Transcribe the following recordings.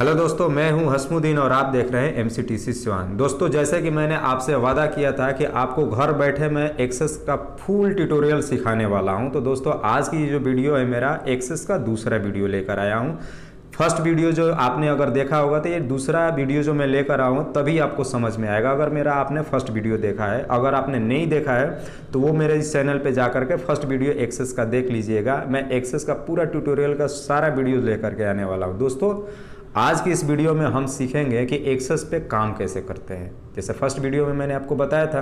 hello दोस्तों मैं हूं हसमुद्दीन और आप देख रहे हैं M C T C Siwan दोस्तों जैसे कि मैंने आपसे वादा किया था कि आपको घर बैठे मैं एक्सेस का फुल ट्यूटोरियल सिखाने वाला हूं तो दोस्तों आज की जो वीडियो है मेरा एक्सेस का दूसरा वीडियो लेकर आया हूं फर्स्ट वीडियो जो आपने अगर देखा होगा तो ये दूसरा वीडियो जो मैं लेकर आऊँ तभी आपको समझ में आएगा अगर मेरा आपने फर्स्ट वीडियो देखा है अगर आपने नहीं देखा है तो वो मेरे इस चैनल पे जा करके फर्स्ट वीडियो एक्सेस का देख लीजिएगा मैं एक्सेस का पूरा ट्यूटोरियल का सारा वीडियो लेकर के आने वाला हूँ दोस्तों आज की इस वीडियो में हम सीखेंगे कि एक्सेस पे काम कैसे करते हैं जैसे फर्स्ट वीडियो में मैंने आपको बताया था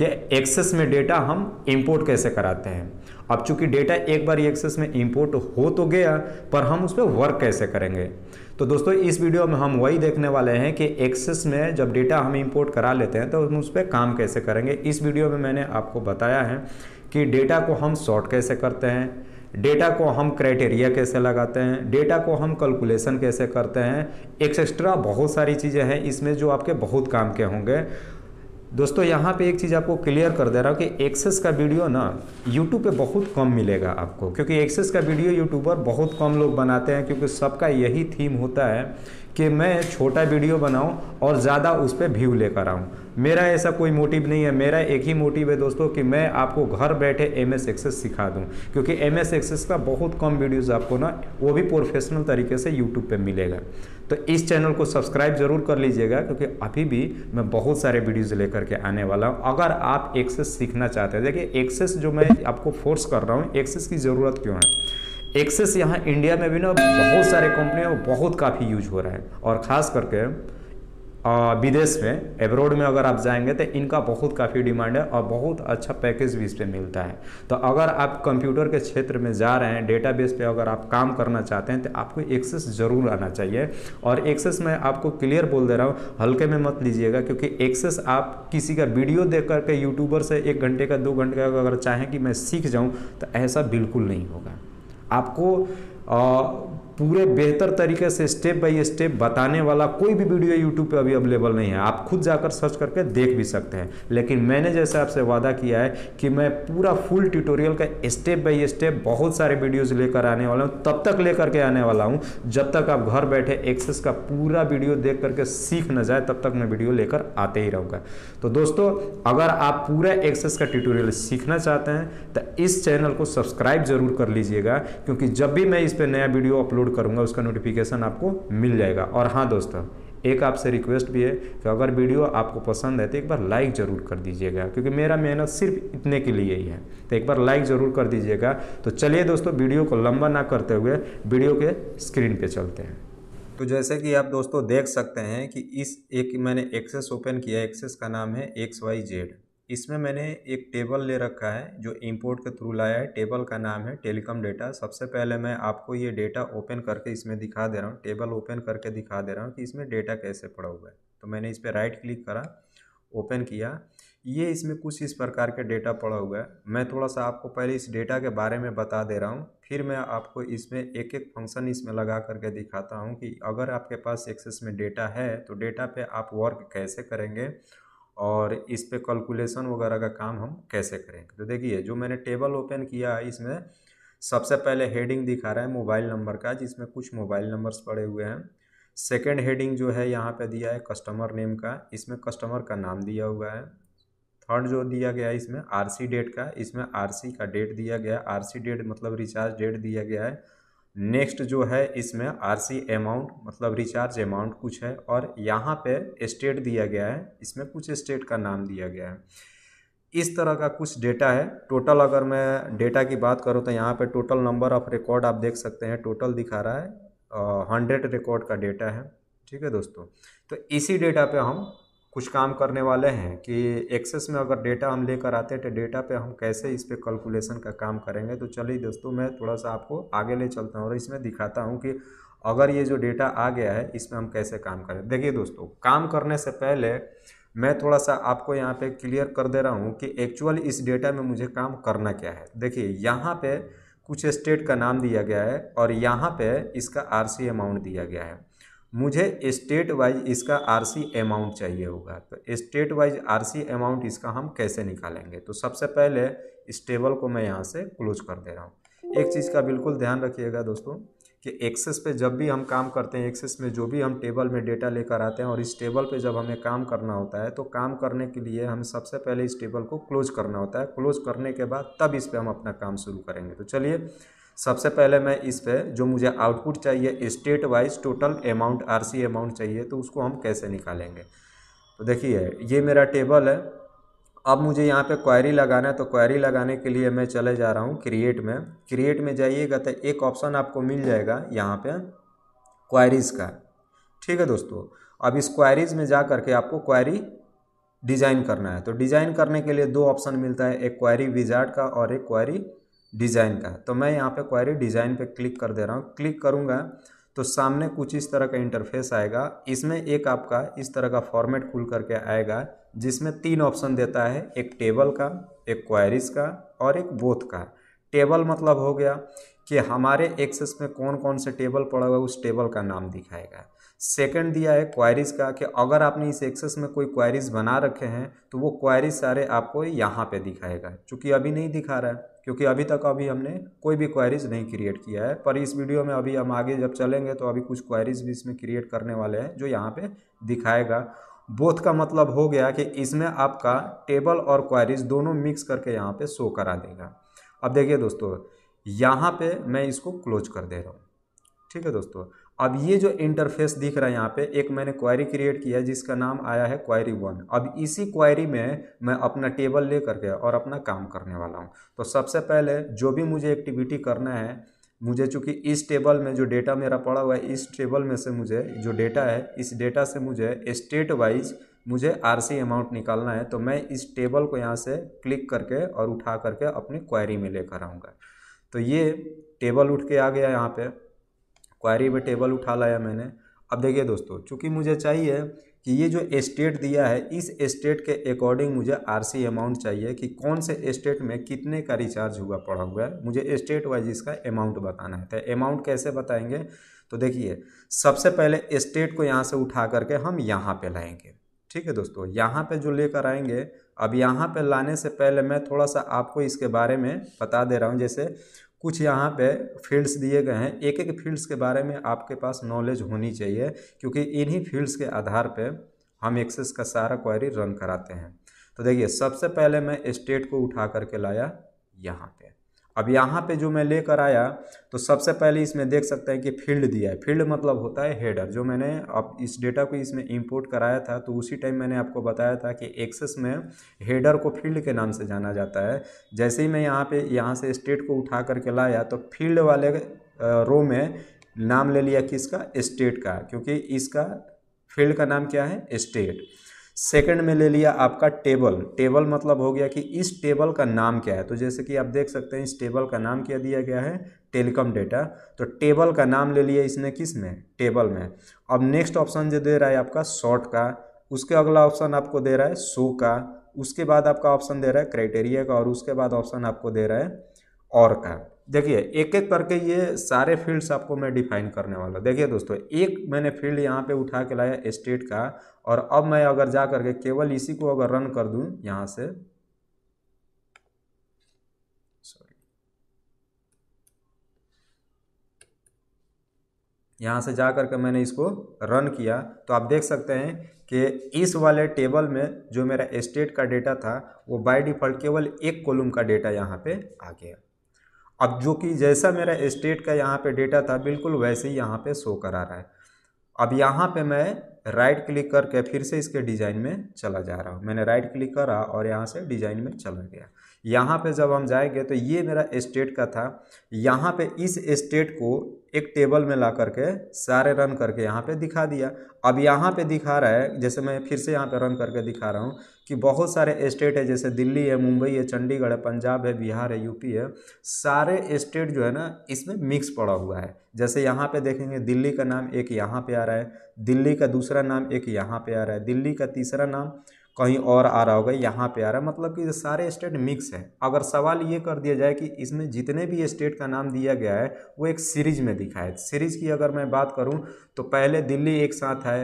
कि एक्सेस में डेटा हम इंपोर्ट कैसे कराते हैं अब चूंकि डेटा एक बार एक्सेस में इंपोर्ट हो तो गया पर हम उस पर वर्क कैसे करेंगे तो दोस्तों इस वीडियो में हम वही देखने वाले हैं कि एक्सेस में जब डेटा हम इंपोर्ट करा लेते हैं तो हम उस पर काम कैसे करेंगे इस वीडियो में मैंने आपको बताया है कि डेटा को हम शॉर्ट कैसे करते हैं डेटा को हम क्राइटेरिया कैसे लगाते हैं डेटा को हम कैलकुलेशन कैसे करते हैं एक्सेस्ट्रा बहुत सारी चीज़ें हैं इसमें जो आपके बहुत काम के होंगे दोस्तों यहाँ पे एक चीज़ आपको क्लियर कर दे रहा हूँ कि एक्सेस का वीडियो ना यूट्यूब पे बहुत कम मिलेगा आपको क्योंकि एक्सेस का वीडियो यूट्यूबर बहुत कम लोग बनाते हैं क्योंकि सबका यही थीम होता है कि मैं छोटा वीडियो बनाऊं और ज़्यादा उस पर व्यू लेकर आऊं मेरा ऐसा कोई मोटिव नहीं है मेरा एक ही मोटिव है दोस्तों कि मैं आपको घर बैठे एम एस एक्सेस सिखा दूं क्योंकि एम एस एक्सेस का बहुत कम वीडियोज़ आपको ना वो भी प्रोफेशनल तरीके से यूट्यूब पे मिलेगा तो इस चैनल को सब्सक्राइब जरूर कर लीजिएगा क्योंकि अभी भी मैं बहुत सारे वीडियोज़ लेकर के आने वाला हूँ अगर आप एक्सेस सीखना चाहते हैं देखिए एक्सेस जो मैं आपको फोर्स कर रहा हूँ एक्सेस की ज़रूरत क्यों है एक्सेस यहाँ इंडिया में भी ना बहुत सारे कंपनियों में बहुत काफ़ी यूज हो रहा है और ख़ास करके विदेश में एब्रोड में अगर आप जाएंगे तो इनका बहुत काफ़ी डिमांड है और बहुत अच्छा पैकेज भी इस पर मिलता है तो अगर आप कंप्यूटर के क्षेत्र में जा रहे हैं डेटाबेस पे अगर आप काम करना चाहते हैं तो आपको एक्सेस ज़रूर आना चाहिए और एक्सेस मैं आपको क्लियर बोल दे रहा हूँ हल्के में मत लीजिएगा क्योंकि एक्सेस आप किसी का वीडियो देख करके यूट्यूबर से एक घंटे का दो घंटे का अगर चाहें कि मैं सीख जाऊँ तो ऐसा बिल्कुल नहीं होगा आपको पूरे बेहतर तरीके से स्टेप बाय स्टेप बताने वाला कोई भी वीडियो यूट्यूब पे अभी अवेलेबल नहीं है आप खुद जाकर सर्च करके देख भी सकते हैं लेकिन मैंने जैसे आपसे वादा किया है कि मैं पूरा फुल ट्यूटोरियल का स्टेप बाय स्टेप बहुत सारे वीडियोज लेकर आने वाला हूँ तब तक लेकर के आने वाला हूँ जब तक आप घर बैठे एक्सेस का पूरा वीडियो देख करके सीख ना जाए तब तक मैं वीडियो लेकर आते ही रहूँगा तो दोस्तों अगर आप पूरा एक्सेस का ट्यूटोरियल सीखना चाहते हैं तो इस चैनल को सब्सक्राइब जरूर कर लीजिएगा क्योंकि जब भी मैं इस पर नया वीडियो अपलोड अपलोड करूँगा उसका नोटिफिकेशन आपको मिल जाएगा और हाँ दोस्तों एक आपसे रिक्वेस्ट भी है कि अगर वीडियो आपको पसंद है तो एक बार लाइक ज़रूर कर दीजिएगा क्योंकि मेरा मेहनत सिर्फ इतने के लिए ही है तो एक बार लाइक ज़रूर कर दीजिएगा तो चलिए दोस्तों वीडियो को लंबा ना करते हुए वीडियो के स्क्रीन पे चलते हैं तो जैसे कि आप दोस्तों देख सकते हैं कि इस एक मैंने एक्सेस ओपन किया एक्सेस का नाम है एक्स वाई जेड इसमें मैंने एक टेबल ले रखा है जो इंपोर्ट के थ्रू लाया है टेबल का नाम है टेलीकॉम डेटा सबसे पहले मैं आपको ये डेटा ओपन करके इसमें दिखा दे रहा हूँ टेबल ओपन करके दिखा दे रहा हूँ कि इसमें डेटा कैसे पड़ा हुआ है तो मैंने इस पर राइट क्लिक करा ओपन किया ये इसमें कुछ इस प्रकार के डेटा पड़ा हुआ है मैं थोड़ा सा आपको पहले इस डेटा के बारे में बता दे रहा हूँ फिर मैं आपको इसमें एक एक फंक्शन इसमें लगा करके दिखाता हूँ कि अगर आपके पास एक्सेस में डेटा है तो डेटा पे आप वर्क कैसे करेंगे और इस पर कैलकुलेशन वगैरह का काम हम कैसे करेंगे तो देखिए जो मैंने टेबल ओपन किया है इसमें सबसे पहले हेडिंग दिखा रहा है मोबाइल नंबर का जिसमें कुछ मोबाइल नंबर्स पड़े हुए हैं सेकेंड हेडिंग जो है यहाँ पे दिया है कस्टमर नेम का इसमें कस्टमर का नाम दिया हुआ है थर्ड जो दिया गया है इसमें आरसी डेट का इसमें आरसी का डेट दिया गया है आरसी डेट मतलब रिचार्ज डेट दिया गया है नेक्स्ट जो है इसमें आरसी अमाउंट मतलब रिचार्ज अमाउंट कुछ है और यहाँ पे स्टेट दिया गया है इसमें कुछ स्टेट का नाम दिया गया है इस तरह का कुछ डेटा है टोटल अगर मैं डेटा की बात करूँ तो यहाँ पे टोटल नंबर ऑफ रिकॉर्ड आप देख सकते हैं टोटल दिखा रहा है हंड्रेड रिकॉर्ड का डेटा है ठीक है दोस्तों तो इसी डेटा पर हम कुछ काम करने वाले हैं कि एक्सेस में अगर डेटा हम लेकर आते हैं तो डेटा पे हम कैसे इस पर कैलकुलेशन का काम करेंगे तो चलिए दोस्तों मैं थोड़ा सा आपको आगे ले चलता हूँ और इसमें दिखाता हूँ कि अगर ये जो डेटा आ गया है इसमें हम कैसे काम करें देखिए दोस्तों काम करने से पहले मैं थोड़ा सा आपको यहाँ पे क्लियर कर दे रहा हूँ कि एक्चुअल इस डेटा में मुझे काम करना क्या है देखिए यहाँ पे कुछ स्टेट का नाम दिया गया है और यहाँ पे इसका आरसी अमाउंट दिया गया है मुझे स्टेट वाइज इसका आरसी अमाउंट चाहिए होगा तो स्टेट वाइज आरसी अमाउंट इसका हम कैसे निकालेंगे तो सबसे पहले इस टेबल को मैं यहाँ से क्लोज कर दे रहा हूँ एक चीज़ का बिल्कुल ध्यान रखिएगा दोस्तों कि एक्सेस पे जब भी हम काम करते हैं एक्सेस में जो भी हम टेबल में डेटा लेकर आते हैं और इस टेबल पे जब हमें काम करना होता है तो काम करने के लिए हमें सबसे पहले इस टेबल को क्लोज करना होता है क्लोज करने के बाद तब इस पर हम अपना काम शुरू करेंगे तो चलिए सबसे पहले मैं इस पे जो मुझे आउटपुट चाहिए state wise total amount RC amount चाहिए तो उसको हम कैसे निकालेंगे तो देखिए ये मेरा टेबल है अब मुझे यहाँ पे क्वेरी लगाना है तो क्वेरी लगाने के लिए मैं चले जा रहा हूँ क्रिएट में क्रिएट में जाइएगा तो एक ऑप्शन आपको मिल जाएगा यहाँ पे क्वायरीज़ का ठीक है दोस्तों अब इस क्वायरीज़ में जा करके आपको क्वायरी डिज़ाइन करना है तो डिज़ाइन करने के लिए दो ऑप्शन मिलता है एक क्वायरी विजार्ड का और एक क्वायरी डिज़ाइन का तो मैं यहाँ पे क्वेरी डिज़ाइन पे क्लिक कर दे रहा हूँ क्लिक करूँगा तो सामने कुछ इस तरह का इंटरफेस आएगा इसमें एक आपका इस तरह का फॉर्मेट खुल करके आएगा जिसमें तीन ऑप्शन देता है एक टेबल का एक क्वायरीज का और एक बोथ का टेबल मतलब हो गया कि हमारे एक्सेस में कौन कौन से टेबल पड़ा हुआ उस टेबल का नाम दिखाएगा सेकंड दिया है क्वायरीज़ का कि अगर आपने इस एक्सेस में कोई क्वायरीज़ बना रखे हैं तो वो क्वायरीज सारे आपको यहाँ पे दिखाएगा चूँकि अभी नहीं दिखा रहा है क्योंकि अभी तक अभी हमने कोई भी क्वायरीज़ नहीं क्रिएट किया है पर इस वीडियो में अभी हम आगे जब चलेंगे तो अभी कुछ क्वायरीज़ भी इसमें क्रिएट करने वाले हैं जो यहाँ पर दिखाएगा बोथ का मतलब हो गया कि इसमें आपका टेबल और क्वायरीज दोनों मिक्स करके यहाँ पर शो करा देगा अब देखिए दोस्तों यहाँ पर मैं इसको क्लोज कर दे रहा हूँ ठीक है दोस्तों अब ये जो इंटरफेस दिख रहा है यहाँ पे एक मैंने क्वायरी क्रिएट किया है जिसका नाम आया है क्वायरी वन अब इसी क्वायरी में मैं अपना टेबल ले करके और अपना काम करने वाला हूँ तो सबसे पहले जो भी मुझे एक्टिविटी करना है मुझे चूंकि इस टेबल में जो डेटा मेरा पड़ा हुआ है इस टेबल में से मुझे जो डेटा है इस डेटा से मुझे स्टेट वाइज मुझे आर सी अमाउंट निकालना है तो मैं इस टेबल को यहाँ से क्लिक करके और उठा करके अपनी क्वायरी में लेकर आऊँगा तो ये टेबल उठ के आ गया यहाँ पर क्वारी में टेबल उठा लाया मैंने अब देखिए दोस्तों चूँकि मुझे चाहिए कि ये जो एस्टेट दिया है इस एस्टेट के अकॉर्डिंग मुझे आरसी अमाउंट चाहिए कि कौन से एस्टेट में कितने का रिचार्ज हुआ पड़ा हुआ है मुझे एस्टेट वाइज इसका अमाउंट बताना है तो अमाउंट कैसे बताएंगे तो देखिए सबसे पहले एस्टेट को यहाँ से उठा करके हम यहाँ पे लाएंगे ठीक है दोस्तों यहाँ पे जो लेकर आएंगे अब यहाँ पे लाने से पहले मैं थोड़ा सा आपको इसके बारे में बता दे रहा हूँ जैसे कुछ यहाँ पे फील्ड्स दिए गए हैं एक एक फील्ड्स के बारे में आपके पास नॉलेज होनी चाहिए क्योंकि इन्हीं फील्ड्स के आधार पे हम एक्सेस का सारा क्वारी रन कराते हैं तो देखिए सबसे पहले मैं स्टेट को उठा करके लाया यहाँ पे अब यहाँ पे जो मैं लेकर आया तो सबसे पहले इसमें देख सकते हैं कि फील्ड दिया है फील्ड मतलब होता है हेडर जो मैंने अब इस डेटा को इसमें इंपोर्ट कराया था तो उसी टाइम मैंने आपको बताया था कि एक्सेस में हेडर को फील्ड के नाम से जाना जाता है जैसे ही मैं यहाँ पे यहाँ से स्टेट को उठा करके लाया तो फील्ड वाले रो में नाम ले लिया किसका स्टेट का क्योंकि इसका फील्ड का नाम क्या है स्टेट सेकंड में ले लिया आपका टेबल टेबल मतलब हो गया कि इस टेबल का नाम क्या है तो जैसे कि आप देख सकते हैं इस टेबल का नाम क्या दिया गया है टेलीकॉम डेटा तो टेबल का नाम ले लिया इसने किस में टेबल में अब नेक्स्ट ऑप्शन जो दे रहा है आपका शॉर्ट का उसके अगला ऑप्शन आपको दे रहा है शो का उसके बाद आपका ऑप्शन दे रहा है क्राइटेरिया का और उसके बाद ऑप्शन आपको दे रहा है और का देखिए एक एक करके ये सारे फील्ड्स आपको मैं डिफाइन करने वाला देखिए दोस्तों एक मैंने फील्ड यहाँ पे उठा के लाया स्टेट का और अब मैं अगर जा करके केवल इसी को अगर रन कर दूं यहां से सॉरी यहां से जा करके मैंने इसको रन किया तो आप देख सकते हैं कि इस वाले टेबल में जो मेरा स्टेट का डेटा था वो बाय डिफ़ॉल्ट केवल एक कॉलम का डेटा यहाँ पे आ गया अब जो कि जैसा मेरा स्टेट का यहाँ पे डेटा था बिल्कुल वैसे ही यहाँ पे शो करा रहा है अब यहाँ पे मैं राइट क्लिक करके फिर से इसके डिज़ाइन में चला जा रहा हूँ मैंने राइट क्लिक करा और यहाँ से डिज़ाइन में चला गया यहाँ पे जब हम जाएंगे तो ये मेरा स्टेट का था यहाँ पे इस स्टेट को एक टेबल में ला करके सारे रन करके यहाँ पे दिखा दिया अब यहाँ पे दिखा रहा है जैसे मैं फिर से यहाँ पे रन करके दिखा रहा हूँ कि बहुत सारे स्टेट है जैसे दिल्ली है मुंबई है चंडीगढ़ है पंजाब है बिहार है यूपी है सारे स्टेट जो है ना इसमें मिक्स पड़ा हुआ है जैसे यहाँ पर देखेंगे दिल्ली का नाम एक यहाँ पर आ रहा है दिल्ली का दूसरा नाम एक यहाँ पे आ रहा है दिल्ली का तीसरा नाम कहीं और आ रहा होगा यहाँ पे आ रहा है मतलब कि सारे स्टेट मिक्स हैं अगर सवाल ये कर दिया जाए कि इसमें जितने भी स्टेट का नाम दिया गया है वो एक सीरीज में दिखा है सीरीज की अगर मैं बात करूँ तो पहले दिल्ली एक साथ है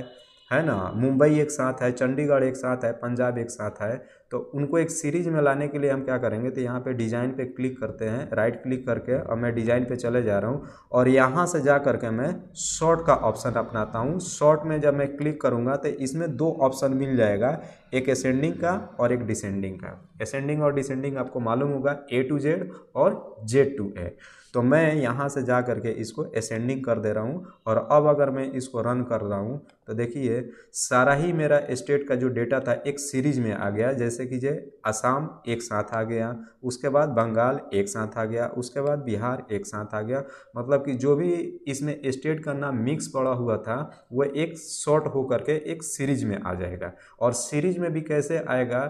है ना मुंबई एक साथ है चंडीगढ़ एक साथ है पंजाब एक साथ है तो उनको एक सीरीज में लाने के लिए हम क्या करेंगे तो यहाँ पे डिज़ाइन पे क्लिक करते हैं राइट क्लिक करके और मैं डिज़ाइन पे चले जा रहा हूँ और यहाँ से जा करके मैं शॉर्ट का ऑप्शन अपनाता हूँ शॉर्ट में जब मैं क्लिक करूँगा तो इसमें दो ऑप्शन मिल जाएगा एक असेंडिंग का और एक डिसेंडिंग का असेंडिंग और डिसेंडिंग आपको मालूम होगा ए टू जेड और जेड टू ए तो मैं यहाँ से जा कर के इसको असेंडिंग कर दे रहा हूँ और अब अगर मैं इसको रन कर रहा हूँ तो देखिए सारा ही मेरा स्टेट का जो डेटा था एक सीरीज में आ गया जैसे कि जे असम एक साथ आ गया उसके बाद बंगाल एक साथ आ गया उसके बाद बिहार एक साथ आ गया मतलब कि जो भी इसमें स्टेट का नाम मिक्स पड़ा हुआ था वह एक शॉर्ट होकर के एक सीरीज में आ जाएगा और सीरीज में भी कैसे आएगा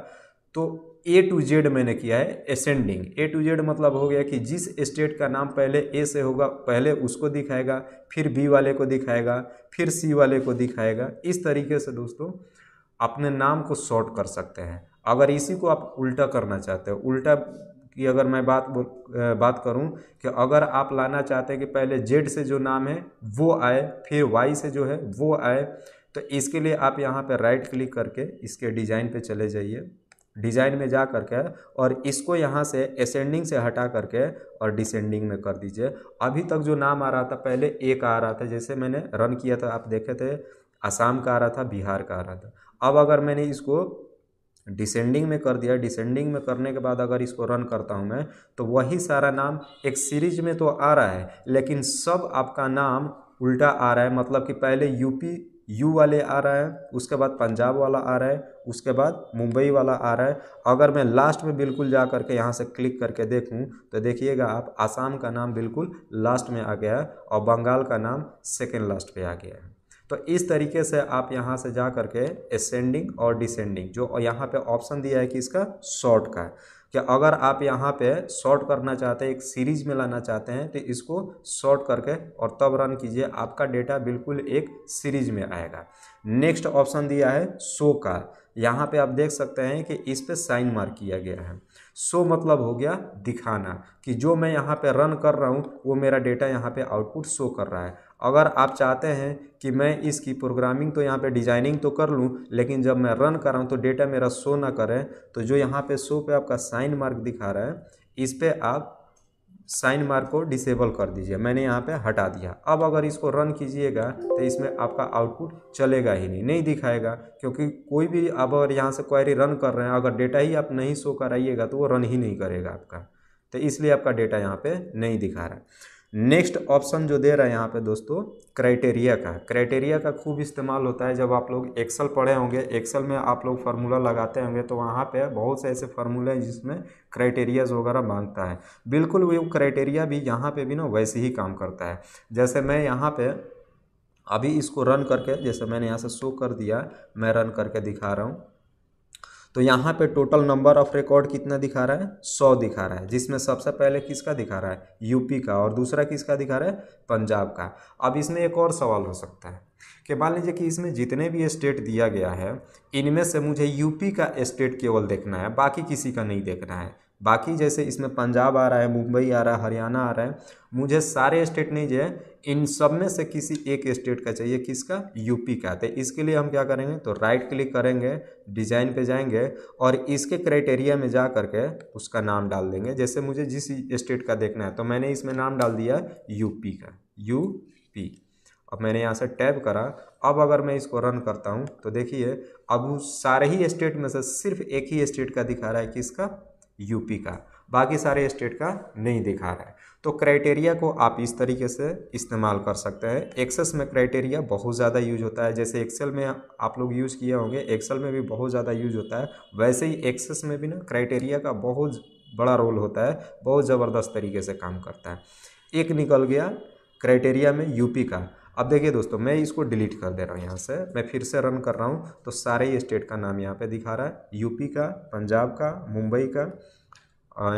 तो ए टू जेड मैंने किया है एसेंडिंग ए टू जेड मतलब हो गया कि जिस स्टेट का नाम पहले ए से होगा पहले उसको दिखाएगा फिर बी वाले को दिखाएगा फिर सी वाले को दिखाएगा इस तरीके से दोस्तों अपने नाम को शॉर्ट कर सकते हैं अगर इसी को आप उल्टा करना चाहते हो उल्टा कि अगर मैं बात बात करूं कि अगर आप लाना चाहते हैं कि पहले जेड से जो नाम है वो आए फिर वाई से जो है वो आए तो इसके लिए आप यहां पर राइट क्लिक करके इसके डिज़ाइन पे चले जाइए डिजाइन में जा करके और इसको यहाँ से असेंडिंग से हटा करके और डिसेंडिंग में कर दीजिए अभी तक जो नाम आ रहा था पहले एक आ रहा था जैसे मैंने रन किया था आप देखे थे आसाम का आ रहा था बिहार का आ रहा था अब अगर मैंने इसको डिसेंडिंग में कर दिया डिसेंडिंग में करने के बाद अगर इसको रन करता हूँ मैं तो वही सारा नाम एक सीरीज में तो आ रहा है लेकिन सब आपका नाम उल्टा आ रहा है मतलब कि पहले यूपी यू वाले आ रहा है उसके बाद पंजाब वाला आ रहा है उसके बाद मुंबई वाला आ रहा है अगर मैं लास्ट में बिल्कुल जा करके यहाँ से क्लिक करके देखूँ तो देखिएगा आप आसाम का नाम बिल्कुल लास्ट में आ गया है और बंगाल का नाम सेकेंड लास्ट पर आ गया है तो इस तरीके से आप यहाँ से जा करके एसेंडिंग और डिसेंडिंग जो यहाँ पे ऑप्शन दिया है कि इसका शॉर्ट का है कि अगर आप यहाँ पे शॉर्ट करना चाहते हैं एक सीरीज में लाना चाहते हैं तो इसको शॉर्ट करके और तब रन कीजिए आपका डेटा बिल्कुल एक सीरीज में आएगा नेक्स्ट ऑप्शन दिया है शो का यहाँ पे आप देख सकते हैं कि इस पर साइन मार्क किया गया है सो मतलब हो गया दिखाना कि जो मैं यहाँ पे रन कर रहा हूँ वो मेरा डेटा यहाँ पे आउटपुट शो कर रहा है अगर आप चाहते हैं कि मैं इसकी प्रोग्रामिंग तो यहाँ पे डिजाइनिंग तो कर लूँ लेकिन जब मैं रन कर रहा हूँ तो डेटा मेरा शो ना करें तो जो यहाँ पे शो पे आपका साइन मार्क दिखा रहा है इस पर आप साइन मार्क को डिसेबल कर दीजिए मैंने यहाँ पे हटा दिया अब अगर इसको रन कीजिएगा तो इसमें आपका आउटपुट चलेगा ही नहीं नहीं दिखाएगा क्योंकि कोई भी अब अगर यहाँ से क्वेरी रन कर रहे हैं अगर डेटा ही आप नहीं शो कराइएगा तो वो रन ही नहीं करेगा आपका तो इसलिए आपका डेटा यहाँ पे नहीं दिखा रहा है नेक्स्ट ऑप्शन जो दे रहा है यहाँ पे दोस्तों क्राइटेरिया का क्राइटेरिया का खूब इस्तेमाल होता है जब आप लोग एक्सल पढ़े होंगे एक्सल में आप लोग फार्मूला लगाते होंगे तो वहाँ पे बहुत से ऐसे फार्मूले हैं जिसमें क्राइटेरियाज वगैरह मांगता है बिल्कुल वो क्राइटेरिया भी यहाँ पे भी ना वैसे ही काम करता है जैसे मैं यहाँ पे अभी इसको रन करके जैसे मैंने यहाँ से शो कर दिया मैं रन करके दिखा रहा हूँ तो यहाँ पे टोटल नंबर ऑफ रिकॉर्ड कितना दिखा रहा है सौ दिखा रहा है जिसमें सबसे पहले किसका दिखा रहा है यूपी का और दूसरा किसका दिखा रहा है पंजाब का अब इसमें एक और सवाल हो सकता है कि मान लीजिए कि इसमें जितने भी स्टेट दिया गया है इनमें से मुझे यूपी का स्टेट केवल देखना है बाकी किसी का नहीं देखना है बाकी जैसे इसमें पंजाब आ रहा है मुंबई आ रहा है हरियाणा आ रहा है मुझे सारे स्टेट नहीं जो इन सब में से किसी एक स्टेट का चाहिए किसका यूपी का तो इसके लिए हम क्या करेंगे तो राइट क्लिक करेंगे डिजाइन पे जाएंगे और इसके क्राइटेरिया में जा करके उसका नाम डाल देंगे जैसे मुझे जिस स्टेट का देखना है तो मैंने इसमें नाम डाल दिया यूपी का यू पी अब मैंने यहाँ से टैब करा अब अगर मैं इसको रन करता हूँ तो देखिए अब सारे ही स्टेट में से सिर्फ एक ही स्टेट का दिखा रहा है किसका यूपी का बाकी सारे स्टेट का नहीं दिखा रहा है तो क्राइटेरिया को आप इस तरीके से इस्तेमाल कर सकते हैं एक्सेस में क्राइटेरिया बहुत ज़्यादा यूज होता है जैसे एक्सेल में आप लोग यूज़ किए होंगे एक्सेल में भी बहुत ज़्यादा यूज होता है वैसे ही एक्सेस में भी ना क्राइटेरिया का बहुत बड़ा रोल होता है बहुत ज़बरदस्त तरीके से काम करता है एक निकल गया क्राइटेरिया में यूपी का अब देखिए दोस्तों मैं इसको डिलीट कर दे रहा हूँ यहाँ से मैं फिर से रन कर रहा हूँ तो सारे स्टेट का नाम यहाँ पे दिखा रहा है यूपी का पंजाब का मुंबई का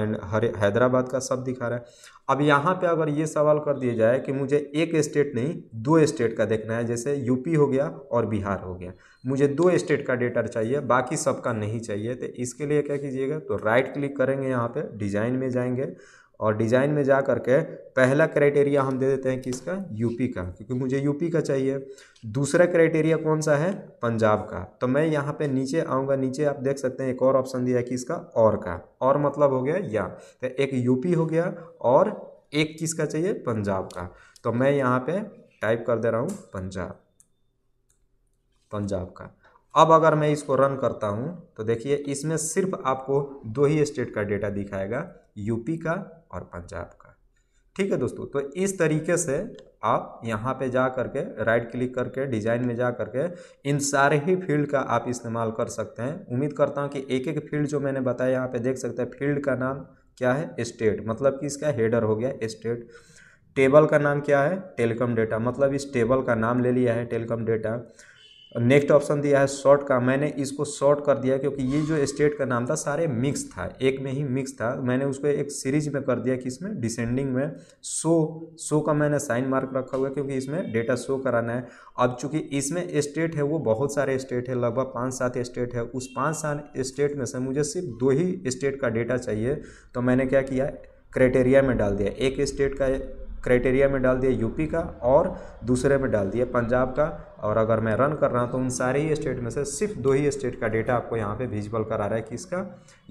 एंड हरे हैदराबाद का सब दिखा रहा है अब यहाँ पे अगर ये सवाल कर दिया जाए कि मुझे एक स्टेट नहीं दो स्टेट का देखना है जैसे यूपी हो गया और बिहार हो गया मुझे दो स्टेट का डेटा चाहिए बाकी सबका नहीं चाहिए तो इसके लिए क्या कीजिएगा तो राइट क्लिक करेंगे यहाँ पे डिज़ाइन में जाएंगे और डिज़ाइन में जा करके पहला क्राइटेरिया हम दे देते हैं किसका यूपी का क्योंकि मुझे यूपी का चाहिए दूसरा क्राइटेरिया कौन सा है पंजाब का तो मैं यहाँ पे नीचे आऊँगा नीचे आप देख सकते हैं एक और ऑप्शन दिया है कि इसका और का और मतलब हो गया या तो एक यूपी हो गया और एक किसका चाहिए पंजाब का तो मैं यहाँ पे टाइप कर दे रहा हूँ पंजाब पंजाब का अब अगर मैं इसको रन करता हूँ तो देखिए इसमें सिर्फ आपको दो ही स्टेट का डेटा दिखाएगा यूपी का और पंजाब का ठीक है दोस्तों तो इस तरीके से आप यहाँ पे जा करके राइट क्लिक करके डिज़ाइन में जा करके इन सारे ही फील्ड का आप इस्तेमाल कर सकते हैं उम्मीद करता हूँ कि एक एक फील्ड जो मैंने बताया यहाँ पे देख सकते हैं फील्ड का नाम क्या है स्टेट मतलब कि इसका हेडर हो गया स्टेट टेबल का नाम क्या है टेलीकॉम डेटा मतलब इस टेबल का नाम ले लिया है टेलीकॉम डेटा नेक्स्ट ऑप्शन दिया है शॉर्ट का मैंने इसको शॉर्ट कर दिया क्योंकि ये जो स्टेट का नाम था सारे मिक्स था एक में ही मिक्स था मैंने उसको एक सीरीज में कर दिया कि इसमें डिसेंडिंग में सो सो का मैंने साइन मार्क रखा हुआ है क्योंकि इसमें डेटा शो कराना है अब चूंकि इसमें स्टेट है वो बहुत सारे स्टेट है लगभग पाँच सात स्टेट है उस पाँच सात स्टेट में से मुझे सिर्फ दो ही स्टेट का डेटा चाहिए तो मैंने क्या किया क्राइटेरिया में डाल दिया एक स्टेट का क्राइटेरिया में डाल दिया यूपी का और दूसरे में डाल दिया पंजाब का और अगर मैं रन कर रहा हूँ तो उन सारे ही स्टेट में से सिर्फ दो ही स्टेट का डेटा आपको यहाँ पे विजिबल करा रहा है कि इसका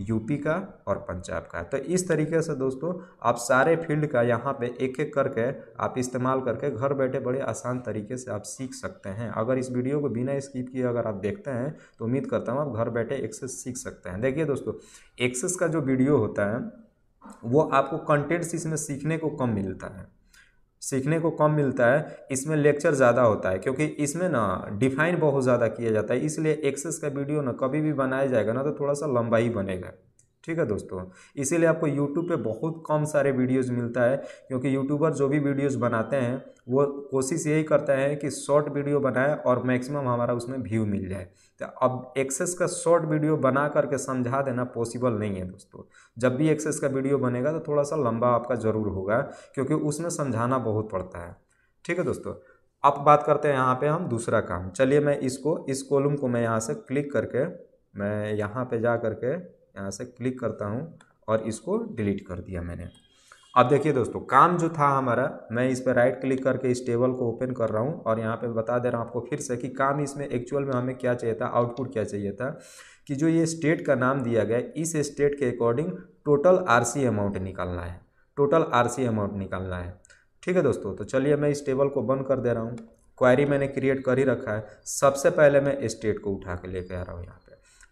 यूपी का और पंजाब का तो इस तरीके से दोस्तों आप सारे फील्ड का यहाँ पे एक एक करके आप इस्तेमाल करके घर बैठे बड़े आसान तरीके से आप सीख सकते हैं अगर इस वीडियो को बिना स्किप किए अगर आप देखते हैं तो उम्मीद करता हूँ आप घर बैठे एक्सेस सीख सकते हैं देखिए दोस्तों एक्सेस का जो वीडियो होता है वो आपको कंटेंट्स इसमें सीखने को कम मिलता है सीखने को कम मिलता है इसमें लेक्चर ज़्यादा होता है क्योंकि इसमें ना डिफाइन बहुत ज़्यादा किया जाता है इसलिए एक्सेस का वीडियो ना कभी भी बनाया जाएगा ना तो थोड़ा सा लंबा ही बनेगा ठीक है दोस्तों इसीलिए आपको यूट्यूब पे बहुत कम सारे वीडियोस मिलता है क्योंकि यूट्यूबर जो भी वीडियोस बनाते हैं वो कोशिश यही करता है कि शॉर्ट वीडियो बनाए और मैक्सिमम हमारा उसमें व्यू मिल जाए तो अब एक्सेस का शॉर्ट वीडियो बना करके समझा देना पॉसिबल नहीं है दोस्तों जब भी एक्सेस का वीडियो बनेगा तो थोड़ा सा लंबा आपका ज़रूर होगा क्योंकि उसमें समझाना बहुत पड़ता है ठीक है दोस्तों अब बात करते हैं यहाँ पर हम दूसरा काम चलिए मैं इसको इस कॉलम को मैं यहाँ से क्लिक करके मैं यहाँ पर जा करके यहाँ से क्लिक करता हूँ और इसको डिलीट कर दिया मैंने अब देखिए दोस्तों काम जो था हमारा मैं इस पर राइट क्लिक करके इस टेबल को ओपन कर रहा हूँ और यहाँ पे बता दे रहा हूँ आपको फिर से कि काम इसमें एक्चुअल में हमें क्या चाहिए था आउटपुट क्या चाहिए था कि जो ये स्टेट का नाम दिया गया इस स्टेट के अकॉर्डिंग टोटल आर अमाउंट निकालना है टोटल आर अमाउंट निकालना है ठीक है दोस्तों तो चलिए मैं इस टेबल को बंद कर दे रहा हूँ क्वायरी मैंने क्रिएट कर ही रखा है सबसे पहले मैं स्टेट को उठा के लेके आ रहा हूँ यहाँ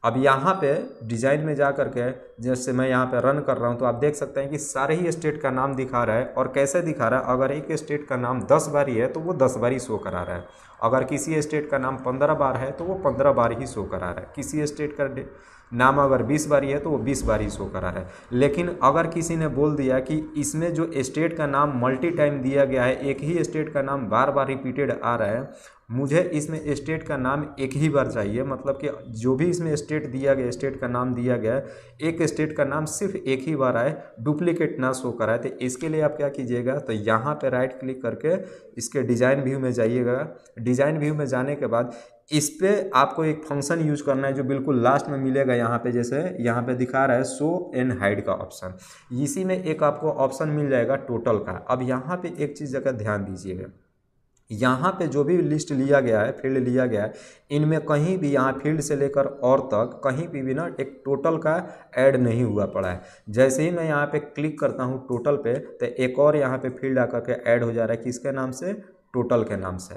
अब यहाँ पे डिज़ाइन में जा कर के जैसे मैं यहाँ पे रन कर रहा हूँ तो आप देख सकते हैं कि सारे ही स्टेट का नाम दिखा रहा है और कैसे दिखा रहा है अगर एक स्टेट का नाम दस बार ही है तो वो दस बार ही शो करा रहा है अगर किसी स्टेट का नाम पंद्रह बार है तो वो पंद्रह बार ही शो करा रहा है किसी स्टेट का नाम अगर बीस बारी है तो वो बीस बारी शो करा है लेकिन अगर किसी ने बोल दिया कि इसमें जो स्टेट का नाम मल्टी टाइम दिया गया है एक ही स्टेट का नाम बार बार रिपीटेड आ रहा है मुझे इसमें स्टेट का नाम एक ही बार चाहिए मतलब कि जो भी इसमें स्टेट दिया गया स्टेट का नाम दिया गया है एक स्टेट का नाम सिर्फ एक ही बार आए डुप्लीकेट ना शो कराए तो इसके लिए आप क्या कीजिएगा तो यहाँ पे राइट क्लिक करके इसके डिज़ाइन व्यू में जाइएगा डिज़ाइन व्यू में जाने के बाद इस पर आपको एक फंक्शन यूज करना है जो बिल्कुल लास्ट में मिलेगा यहाँ पे जैसे यहाँ पे दिखा रहा है सो एंड हाइड का ऑप्शन इसी में एक आपको ऑप्शन मिल जाएगा टोटल का अब यहाँ पे एक चीज़ जगह ध्यान दीजिएगा यहाँ पे जो भी लिस्ट लिया गया है फील्ड लिया गया है इनमें कहीं भी यहाँ फील्ड से लेकर और तक कहीं भी बिना एक टोटल का ऐड नहीं हुआ पड़ा है जैसे ही मैं यहाँ पे क्लिक करता हूँ टोटल पे तो एक और यहाँ पे फील्ड आकर के ऐड हो जा रहा है किसके नाम से टोटल के नाम से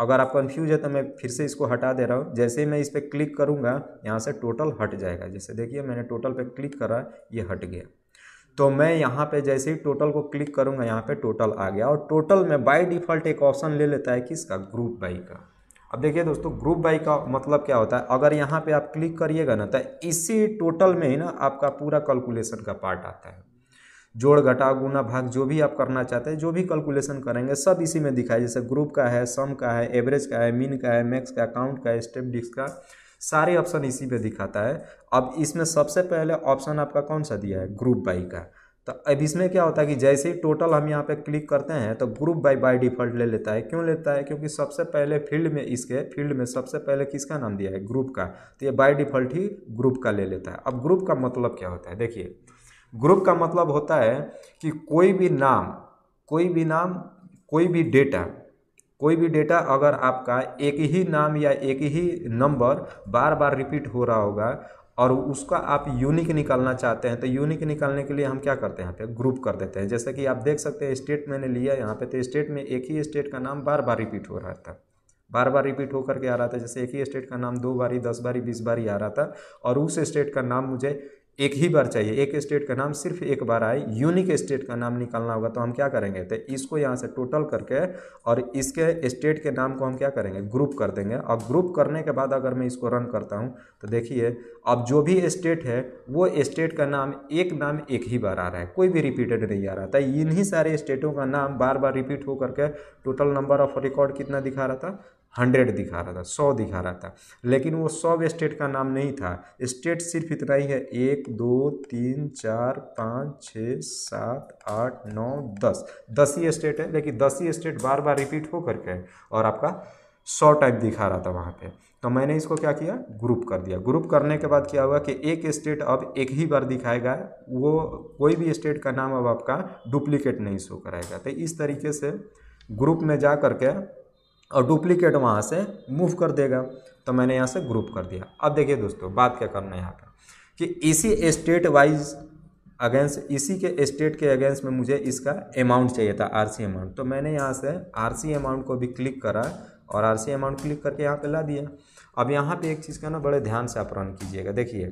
अगर आप कन्फ्यूज है तो मैं फिर से इसको हटा दे रहा हूँ जैसे ही मैं इस पर क्लिक करूँगा यहाँ से टोटल हट जाएगा जैसे देखिए मैंने टोटल पर क्लिक करा ये हट गया तो मैं यहाँ पे जैसे ही टोटल को क्लिक करूँगा यहाँ पे टोटल आ गया और टोटल में बाय डिफ़ॉल्ट एक ऑप्शन ले लेता है किसका ग्रुप बाई का अब देखिए दोस्तों ग्रुप बाई का मतलब क्या होता है अगर यहाँ पे आप क्लिक करिएगा ना तो इसी टोटल में ही ना आपका पूरा कैलकुलेशन का पार्ट आता है जोड़ घटा गुना भाग जो भी आप करना चाहते हैं जो भी कैलकुलेशन करेंगे सब इसी में दिखाई जैसे ग्रुप का है सम का है एवरेज का है मीन का है मैक्स का काउंट का है स्टेप डिस्क का सारे ऑप्शन इसी पे दिखाता है अब इसमें सबसे पहले ऑप्शन आपका कौन सा दिया है ग्रुप बाई का तो अब इसमें क्या होता है कि जैसे ही टोटल हम यहाँ पे क्लिक करते हैं तो ग्रुप बाई बाय डिफ़ॉल्ट ले लेता है क्यों लेता है क्योंकि सबसे पहले फील्ड में इसके फील्ड में सबसे पहले किसका नाम दिया है ग्रुप का तो ये बाई डिफ़ॉल्ट ही ग्रुप का ले लेता है अब ग्रुप का मतलब क्या होता है देखिए ग्रुप का मतलब होता है कि कोई भी नाम कोई भी नाम कोई भी डेटा कोई भी डेटा अगर आपका एक ही नाम या एक ही नंबर बार बार रिपीट हो रहा होगा और उसका आप यूनिक निकालना चाहते हैं तो यूनिक निकालने के लिए हम क्या करते हैं यहाँ पे ग्रुप कर देते हैं जैसे कि आप देख सकते हैं स्टेट मैंने लिया यहाँ पे तो स्टेट में एक ही स्टेट का नाम बार बार रिपीट हो रहा था बार बार रिपीट होकर के आ रहा था जैसे एक ही स्टेट का नाम दो बारी दस बारी बीस बारी आ रहा था और उस स्टेट का नाम मुझे एक ही बार चाहिए एक स्टेट का नाम सिर्फ एक बार आए यूनिक स्टेट का नाम निकालना होगा तो हम क्या करेंगे तो इसको यहाँ से टोटल करके और इसके स्टेट के नाम को हम क्या करेंगे ग्रुप कर देंगे और ग्रुप करने के बाद अगर मैं इसको रन करता हूँ तो देखिए अब जो भी स्टेट है वो स्टेट का नाम एक नाम एक ही बार आ रहा है कोई भी रिपीटेड नहीं आ रहा था तो इन्हीं सारे स्टेटों का नाम बार बार रिपीट होकर के टोटल नंबर ऑफ रिकॉर्ड कितना दिखा रहा था हंड्रेड दिखा रहा था सौ दिखा रहा था लेकिन वो सब स्टेट का नाम नहीं था स्टेट सिर्फ इतना ही है एक दो तीन चार पाँच छः सात आठ नौ दस दस ही स्टेट है लेकिन दस ही स्टेट बार बार रिपीट हो करके और आपका सौ टाइप दिखा रहा था वहाँ पे तो मैंने इसको क्या किया ग्रुप कर दिया ग्रुप करने के बाद क्या हुआ कि एक स्टेट अब एक ही बार दिखाएगा वो कोई भी स्टेट का नाम अब आपका डुप्लीकेट नहीं शो कराएगा तो इस तरीके से ग्रुप में जा करके और डुप्लीकेट वहाँ से मूव कर देगा तो मैंने यहाँ से ग्रुप कर दिया अब देखिए दोस्तों बात क्या करना है यहाँ पर कि इसी स्टेट वाइज अगेंस्ट इसी के स्टेट के अगेंस्ट में मुझे इसका अमाउंट चाहिए था आरसी अमाउंट तो मैंने यहाँ से आरसी अमाउंट को भी क्लिक करा और आरसी अमाउंट क्लिक करके यहाँ पे ला दिया अब यहाँ पे एक चीज़ का ना बड़े ध्यान से आप रन कीजिएगा देखिए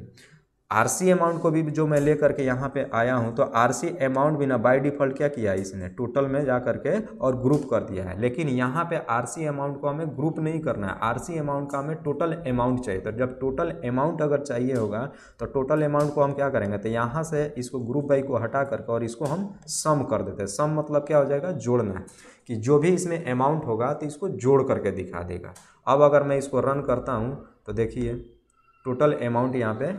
आर सी अमाउंट को भी जो मैं ले करके यहाँ पे आया हूँ तो आर सी अमाउंट बिना बाय डिफ़ॉल्ट क्या किया है इसने टोटल में जा करके और ग्रुप कर दिया है लेकिन यहाँ पे आर सी अमाउंट को हमें ग्रुप नहीं करना है आर सी अमाउंट का हमें टोटल अमाउंट चाहिए तो जब टोटल अमाउंट अगर चाहिए होगा तो टोटल अमाउंट को हम क्या करेंगे तो यहाँ से इसको ग्रुप बाई को हटा करके और इसको हम सम कर देते हैं सम मतलब क्या हो जाएगा जोड़ना है कि जो भी इसमें अमाउंट होगा तो इसको जोड़ करके दिखा देगा अब अगर मैं इसको रन करता हूँ तो देखिए टोटल अमाउंट यहाँ पर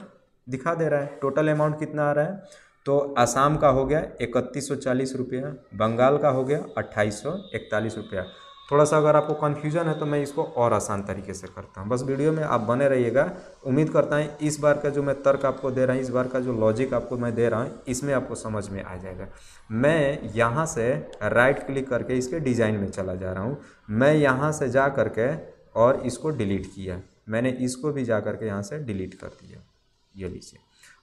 दिखा दे रहा है टोटल अमाउंट कितना आ रहा है तो आसाम का हो गया इकतीस सौ चालीस रुपया बंगाल का हो गया अट्ठाईस सौ इकतालीस रुपया थोड़ा सा अगर आपको कन्फ्यूजन है तो मैं इसको और आसान तरीके से करता हूँ बस वीडियो में आप बने रहिएगा उम्मीद करता हूँ इस बार का जो मैं तर्क आपको दे रहा हूँ इस बार का जो लॉजिक आपको मैं दे रहा हूँ इसमें आपको समझ में आ जाएगा मैं यहाँ से राइट क्लिक करके इसके डिज़ाइन में चला जा रहा हूँ मैं यहाँ से जा करके और इसको डिलीट किया मैंने इसको भी जा करके यहाँ से डिलीट कर दिया ये लीजिए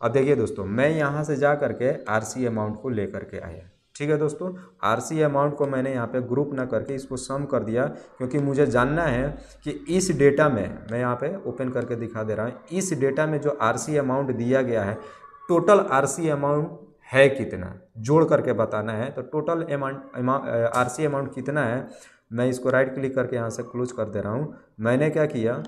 अब देखिए दोस्तों मैं यहाँ से जा करके आर सी अमाउंट को लेकर के आया ठीक है दोस्तों आर सी अमाउंट को मैंने यहाँ पे ग्रुप ना करके इसको सम कर दिया क्योंकि मुझे जानना है कि इस डेटा में मैं यहाँ पे ओपन करके दिखा दे रहा हूँ इस डेटा में जो आर सी अमाउंट दिया गया है टोटल आर सी अमाउंट है कितना जोड़ करके बताना है तो total amount R C amount कितना है मैं इसको राइट क्लिक करके यहाँ से क्लोज कर दे रहा हूँ मैंने क्या किया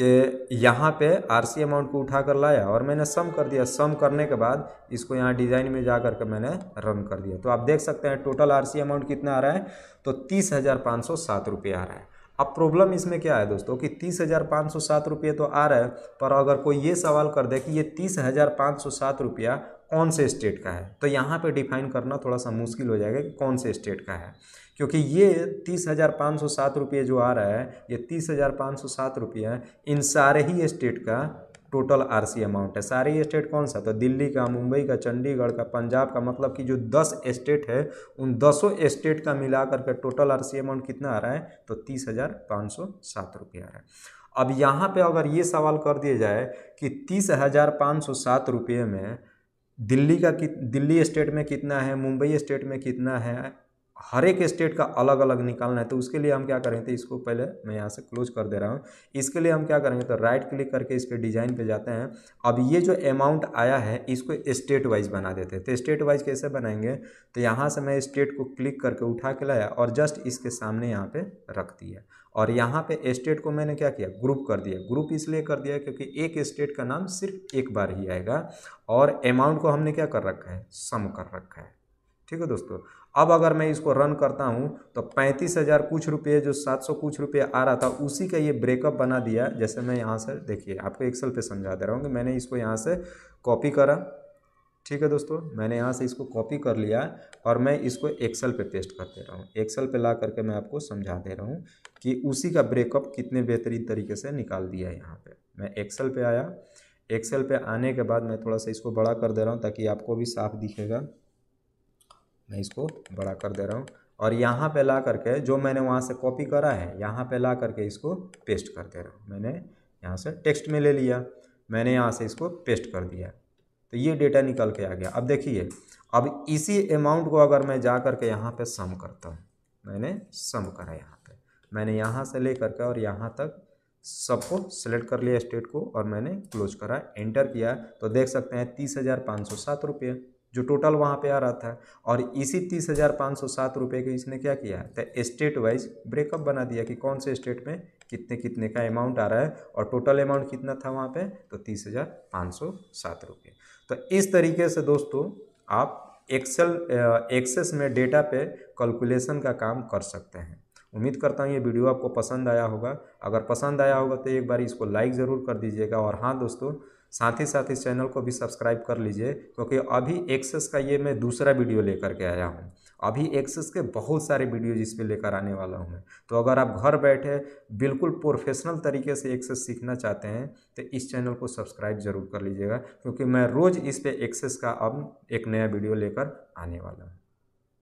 कि यहाँ पे आरसी अमाउंट को उठा कर लाया और मैंने सम कर दिया सम करने के बाद इसको यहाँ डिज़ाइन में जा करके मैंने रन कर दिया तो आप देख सकते हैं टोटल आरसी अमाउंट कितना आ रहा है तो तीस हज़ार पाँच सौ सात रुपये आ रहा है अब प्रॉब्लम इसमें क्या है दोस्तों कि तीस हज़ार पाँच सौ सात रुपये तो आ रहा है पर अगर कोई ये सवाल कर दे कि ये तीस हज़ार पाँच सौ सात रुपया कौन से स्टेट का है तो यहाँ पे डिफाइन करना थोड़ा सा मुश्किल हो जाएगा कि कौन से स्टेट का है क्योंकि ये तीस हज़ार पाँच सौ सात रुपये जो आ रहा है ये तीस हज़ार पाँच सौ सात रुपये इन सारे ही स्टेट का टोटल आरसी अमाउंट है सारे स्टेट कौन सा तो दिल्ली का मुंबई का चंडीगढ़ का पंजाब का मतलब कि जो दस स्टेट है उन दसों स्टेट का मिला करके टोटल आर अमाउंट कितना आ रहा है तो तीस हज़ार पाँच सौ सात रुपये आ रहा है अब यहाँ पे अगर ये सवाल कर दिया जाए कि तीस हज़ार पाँच सौ सात रुपये में दिल्ली का कि दिल्ली स्टेट में कितना है मुंबई स्टेट में कितना है हर एक स्टेट का अलग अलग निकालना है तो उसके लिए हम क्या करेंगे तो इसको पहले मैं यहाँ से क्लोज कर दे रहा हूँ इसके लिए हम क्या करेंगे तो राइट क्लिक करके इस पर डिज़ाइन पे जाते हैं अब ये जो अमाउंट आया है इसको स्टेट वाइज बना देते हैं तो स्टेट वाइज कैसे बनाएंगे तो यहाँ से मैं स्टेट को क्लिक करके उठा के लाया और जस्ट इसके सामने यहाँ पर रख दिया और यहाँ पे स्टेट को मैंने क्या किया ग्रुप कर दिया ग्रुप इसलिए कर दिया क्योंकि एक स्टेट का नाम सिर्फ एक बार ही आएगा और अमाउंट को हमने क्या कर रखा है सम कर रखा है ठीक है दोस्तों अब अगर मैं इसको रन करता हूँ तो पैंतीस हज़ार कुछ रुपये जो सात सौ कुछ रुपये आ रहा था उसी का ये ब्रेकअप बना दिया जैसे मैं यहाँ से देखिए आपको एक्सेल पे समझा दे रहा हूँ कि मैंने इसको यहाँ से कॉपी करा ठीक है दोस्तों मैंने यहाँ से इसको कॉपी कर लिया और मैं इसको एक्सेल पे पेस्ट कर दे रहा हूँ एक्सेल पे ला करके मैं आपको समझा दे रहा हूँ कि उसी का ब्रेकअप कितने बेहतरीन तरीके से निकाल दिया है यहाँ पर मैं एक्सेल पे आया एक्सेल पे आने के बाद मैं थोड़ा सा इसको बड़ा कर दे रहा हूँ ताकि आपको भी साफ दिखेगा मैं इसको बड़ा कर दे रहा हूँ और यहाँ पे ला करके जो मैंने वहाँ से कॉपी करा है यहाँ पे ला करके इसको पेस्ट कर दे रहा हूँ मैंने यहाँ से टेक्स्ट में ले लिया मैंने यहाँ से इसको पेस्ट कर दिया तो ये डेटा निकल के आ गया अब देखिए अब इसी अमाउंट को अगर मैं जा करके यहाँ पे सम करता हूँ मैंने सम करा यहाँ पे मैंने यहाँ से ले करके और यहाँ तक सबको सेलेक्ट कर लिया स्टेट को और मैंने क्लोज करा एंटर किया तो देख सकते हैं तीस हज़ार पाँच सौ सात रुपये जो टोटल वहाँ पे आ रहा था और इसी तीस हज़ार पाँच सौ सात रुपये के इसने क्या किया तो स्टेट वाइज ब्रेकअप बना दिया कि कौन से स्टेट में कितने कितने का अमाउंट आ रहा है और टोटल अमाउंट कितना था वहाँ पे तो तीस हज़ार पाँच सौ सात रुपये तो इस तरीके से दोस्तों आप एक्सेल एक्सेस में डेटा पे कैलकुलेशन का काम कर सकते हैं उम्मीद करता हूँ ये वीडियो आपको पसंद आया होगा अगर पसंद आया होगा तो एक बार इसको लाइक ज़रूर कर दीजिएगा और हाँ दोस्तों साथ ही साथ इस चैनल को भी सब्सक्राइब कर लीजिए क्योंकि अभी एक्सेस का ये मैं दूसरा वीडियो लेकर के आया हूँ अभी एक्सेस के बहुत सारे वीडियोज इस पर लेकर आने वाला हूँ मैं तो अगर आप घर बैठे बिल्कुल प्रोफेशनल तरीके से एक्सेस सीखना चाहते हैं तो इस चैनल को सब्सक्राइब ज़रूर कर लीजिएगा क्योंकि मैं रोज़ इस पर एक्सेस का अब एक नया वीडियो लेकर आने वाला हूँ